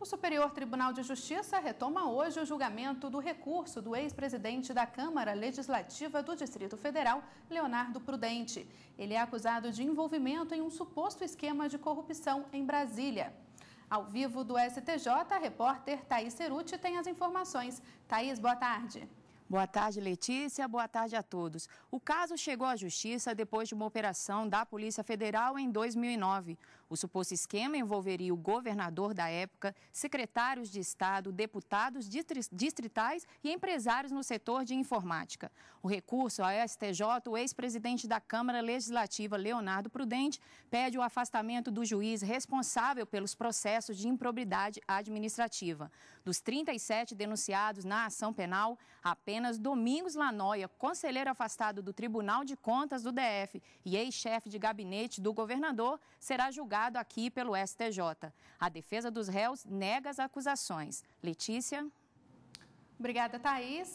O Superior Tribunal de Justiça retoma hoje o julgamento do recurso do ex-presidente da Câmara Legislativa do Distrito Federal, Leonardo Prudente. Ele é acusado de envolvimento em um suposto esquema de corrupção em Brasília. Ao vivo do STJ, a repórter Thaís Ceruti tem as informações. Thaís, boa tarde. Boa tarde, Letícia. Boa tarde a todos. O caso chegou à justiça depois de uma operação da Polícia Federal em 2009. O suposto esquema envolveria o governador da época, secretários de Estado, deputados distritais e empresários no setor de informática. O recurso à STJ, o ex-presidente da Câmara Legislativa, Leonardo Prudente, pede o afastamento do juiz responsável pelos processos de improbidade administrativa. Dos 37 denunciados na ação penal, apenas apenas Domingos Lanoia, conselheiro afastado do Tribunal de Contas do DF e ex-chefe de gabinete do governador, será julgado aqui pelo STJ. A defesa dos réus nega as acusações. Letícia. Obrigada, Thaís.